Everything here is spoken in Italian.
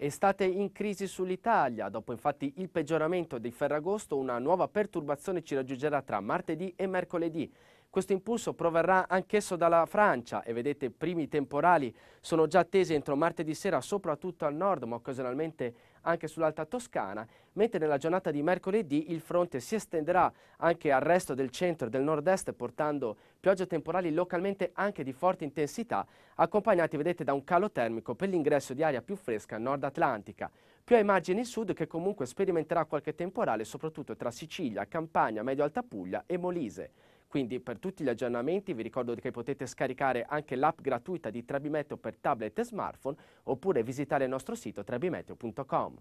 Estate in crisi sull'Italia, dopo infatti il peggioramento di Ferragosto una nuova perturbazione ci raggiungerà tra martedì e mercoledì questo impulso proverrà anch'esso dalla Francia e vedete primi temporali sono già attesi entro martedì sera soprattutto al nord ma occasionalmente anche sull'Alta Toscana, mentre nella giornata di mercoledì il fronte si estenderà anche al resto del centro e del nord-est portando piogge temporali localmente anche di forte intensità accompagnati vedete da un calo termico per l'ingresso di aria più fresca nord-atlantica più ai margini sud che comunque sperimenterà qualche temporale soprattutto tra Sicilia, Campania, Medio-Alta Puglia e Molise. Quindi per tutti gli aggiornamenti vi ricordo che potete scaricare anche l'app gratuita di Trebimeteo per tablet e smartphone oppure visitare il nostro sito trebimeteo.com.